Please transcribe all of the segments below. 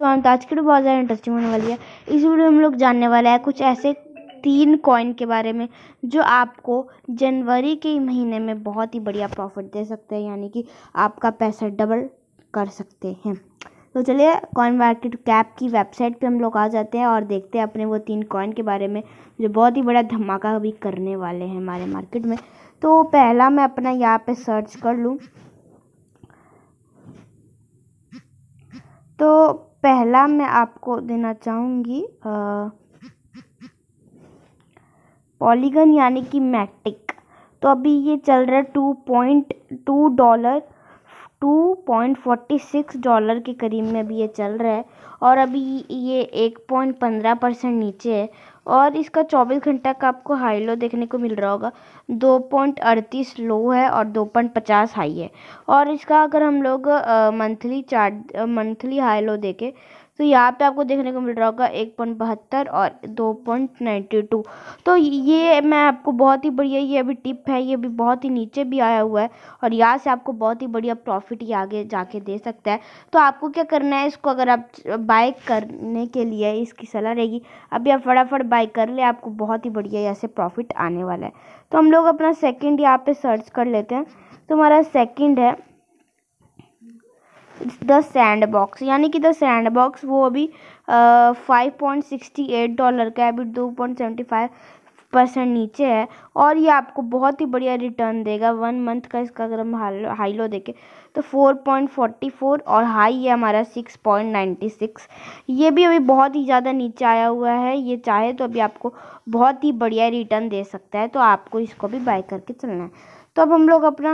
तो हम आज की तो बहुत ज़्यादा इंटरेस्टिंग होने वाली है इस वीडियो में हम लोग जानने वाले हैं कुछ ऐसे तीन कॉइन के बारे में जो आपको जनवरी के महीने में बहुत ही बढ़िया प्रॉफिट दे सकते हैं यानी कि आपका पैसा डबल कर सकते हैं तो चलिए कॉइन मार्केट कैप की वेबसाइट पे हम लोग आ जाते हैं और देखते हैं अपने वो तीन कॉइन के बारे में जो बहुत ही बड़ा धमाका अभी करने वाले हैं हमारे मार्केट में तो पहला मैं अपना यहाँ पे सर्च कर लूँ तो पहला मैं आपको देना चाहूँगी पॉलीगन यानी कि मैटिक तो अभी ये चल रहा है two point two dollar 2.46 dollar के करीब में अभी ये चल रहा है और अभी ये 1.15 परसेंट नीचे है और इसका 24 घंटा का आपको हाई लो देखने को मिल रहा होगा 2.38 लो है और 2.50 हाई है और इसका अगर हम लोग monthly chart monthly high low देखें तो यहाँ पे आपको देखने को मिल रहा होगा एक पॉइंट बहत्तर और दो पॉइंट नाइन्टी टू तो ये मैं आपको बहुत ही बढ़िया ये अभी टिप है ये भी बहुत ही नीचे भी आया हुआ है और यहाँ से आपको बहुत ही बढ़िया प्रॉफिट ये आगे जाके दे सकता है तो आपको क्या करना है इसको अगर आप बाई करने के लिए इसकी सलाह रहेगी अभी आप फटाफट बाय कर ले आपको बहुत ही बढ़िया यहाँ से प्रॉफिट आने वाला है तो हम लोग अपना सेकेंड यहाँ पर सर्च कर लेते हैं तो हमारा सेकेंड है द सैंड बॉक्स यानी कि द सैंड बॉक्स वो अभी five point sixty eight dollar का है अभी two point seventy five percent नीचे है और ये आपको बहुत ही बढ़िया रिटर्न देगा वन मंथ का इसका अगर हम हाई लो देखें तो फोर पॉइंट फोर्टी फोर और हाई है हमारा सिक्स पॉइंट नाइन्टी सिक्स ये भी अभी बहुत ही ज़्यादा नीचे आया हुआ है ये चाहे तो अभी आपको बहुत ही बढ़िया रिटर्न दे सकता है तो आपको इसको भी बाय करके चलना है तो अब हम लोग अपना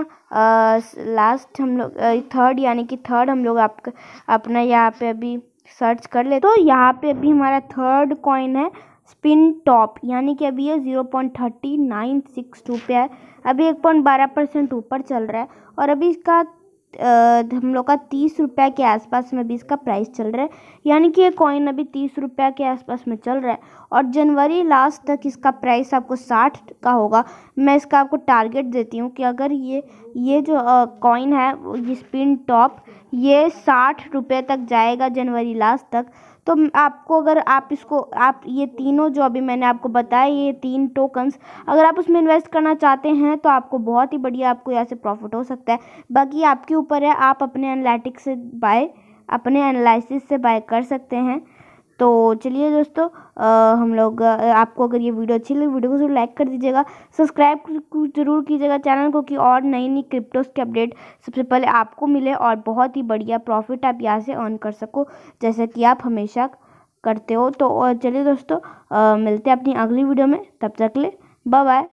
लास्ट हम लोग थर्ड यानी कि थर्ड हम लोग आपका अपना यहाँ पे अभी सर्च कर ले तो यहाँ पे अभी हमारा थर्ड कॉइन है स्पिन टॉप यानी कि अभी ये zero point thirty nine six two पे है अभी एक पॉइंट बारह परसेंट ऊपर चल रहा है और अभी इसका हम लोग का तीस रुपये के आसपास में भी इसका प्राइस चल रहा है यानी कि ये कॉइन अभी तीस रुपये के आसपास में चल रहा है और जनवरी लास्ट तक इसका प्राइस आपको साठ का होगा मैं इसका आपको टारगेट देती हूँ कि अगर ये ये जो कॉइन है ये स्पिन टॉप ये साठ रुपये तक जाएगा जनवरी लास्ट तक तो आपको अगर आप इसको आप ये तीनों जो अभी मैंने आपको बताया ये तीन टोकन्स अगर आप उसमें इन्वेस्ट करना चाहते हैं तो आपको बहुत ही बढ़िया आपको यहाँ से प्रॉफिट हो सकता है बाकी आपके ऊपर है आप अपने एनालिटिक्स से बाय अपने एनालिसिस से बाय कर सकते हैं तो चलिए दोस्तों हम लोग आपको अगर ये वीडियो अच्छी लगी वीडियो को जरूर लाइक कर दीजिएगा सब्सक्राइब जरूर कीजिएगा चैनल को कि और नई नई क्रिप्टोस के अपडेट सबसे पहले आपको मिले और बहुत ही बढ़िया प्रॉफिट आप यहाँ से अर्न कर सको जैसा कि आप हमेशा करते हो तो चलिए दोस्तों आ, मिलते हैं अपनी अगली वीडियो में तब तक ले बाय बाय